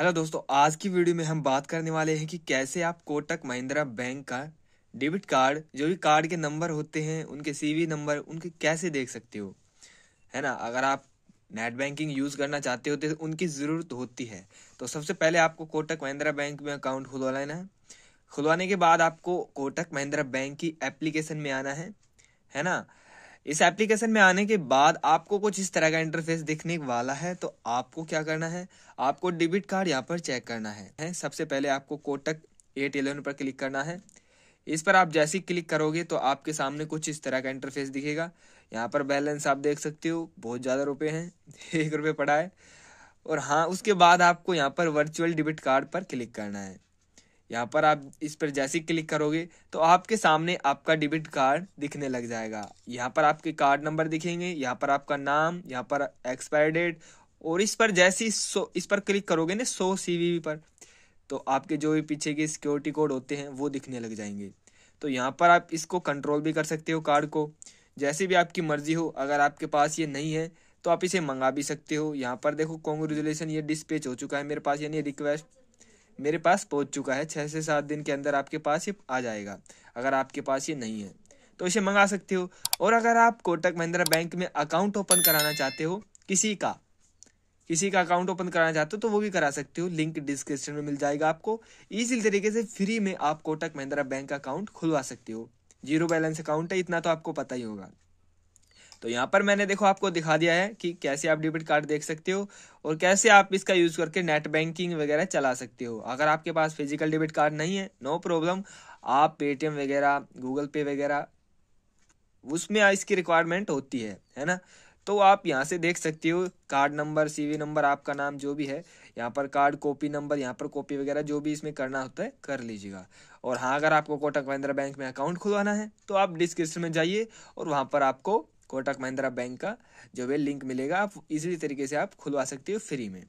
hello दोस्तों आज की वीडियो में हम बात करने वाले हैं कि कैसे आप कोटक महिंद्रा बैंक का डेबिट कार्ड जो भी कार्ड के नंबर होते हैं उनके सीवी नंबर उनके कैसे देख सकते हो है ना अगर आप नेट बैंकिंग यूज़ करना चाहते होते तो उनकी ज़रूरत होती है तो सबसे पहले आपको कोटक महिंद्रा बैंक में अकाउंट खुलवा लेना है खुलवाने के बाद आपको कोटक महिंद्रा बैंक की एप्लीकेशन में आना है है ना इस एप्लीकेशन में आने के बाद आपको कुछ इस तरह का इंटरफेस दिखने वाला है तो आपको क्या करना है आपको डेबिट कार्ड यहाँ पर चेक करना है सबसे पहले आपको कोटक एट इलेवन पर क्लिक करना है इस पर आप जैसे ही क्लिक करोगे तो आपके सामने कुछ इस तरह का इंटरफेस दिखेगा यहाँ पर बैलेंस आप देख सकते हो बहुत ज़्यादा रुपये हैं एक रुपये पड़ा है और हाँ उसके बाद आपको यहाँ पर वर्चुअल डेबिट कार्ड पर क्लिक करना है यहाँ पर आप इस पर जैसे ही क्लिक करोगे तो आपके सामने आपका डेबिट कार्ड दिखने लग जाएगा यहाँ पर आपके कार्ड नंबर दिखेंगे यहाँ पर आपका नाम यहाँ पर एक्सपायर डेट और इस पर जैसे ही सो इस पर क्लिक करोगे ना सो सी पर तो आपके जो भी पीछे के सिक्योरिटी कोड होते हैं वो दिखने लग जाएंगे तो यहाँ पर आप इसको कंट्रोल भी कर सकते हो कार्ड को जैसे भी आपकी मर्ज़ी हो अगर आपके पास ये नहीं है तो आप इसे मंगा भी सकते हो यहाँ पर देखो कॉन्ग्रेचुलेसन ये डिस्पेच हो चुका है मेरे पास यानी रिक्वेस्ट मेरे पास पहुंच चुका है छः से सात दिन के अंदर आपके पास ये आ जाएगा अगर आपके पास ये नहीं है तो इसे मंगा सकते हो और अगर आप कोटक महिंद्रा बैंक में अकाउंट ओपन कराना चाहते हो किसी का किसी का अकाउंट ओपन कराना चाहते हो तो वो भी करा सकते हो लिंक डिस्क्रिप्शन में मिल जाएगा आपको इसी तरीके से फ्री में आप कोटक महिंद्रा बैंक अकाउंट खुलवा सकते हो जीरो बैलेंस अकाउंट है इतना तो आपको पता ही होगा तो यहाँ पर मैंने देखो आपको दिखा दिया है कि कैसे आप डेबिट कार्ड देख सकते हो और कैसे आप इसका यूज़ करके नेट बैंकिंग वगैरह चला सकते हो अगर आपके पास फिजिकल डेबिट कार्ड नहीं है नो प्रॉब्लम आप पेटीएम वगैरह गूगल पे वगैरह उसमें इसकी रिक्वायरमेंट होती है है ना तो आप यहाँ से देख सकते हो कार्ड नंबर सीवी नंबर आपका नाम जो भी है यहाँ पर कार्ड कॉपी नंबर यहाँ पर कॉपी वगैरह जो भी इसमें करना होता है कर लीजिएगा और हाँ अगर आपको कोटक महिंद्रा बैंक में अकाउंट खुलवाना है तो आप डिस्क्रिप्शन में जाइए और वहाँ पर आपको कोटक महिंद्रा बैंक का जो है लिंक मिलेगा आप इजीली तरीके से आप खुलवा सकते हो फ्री में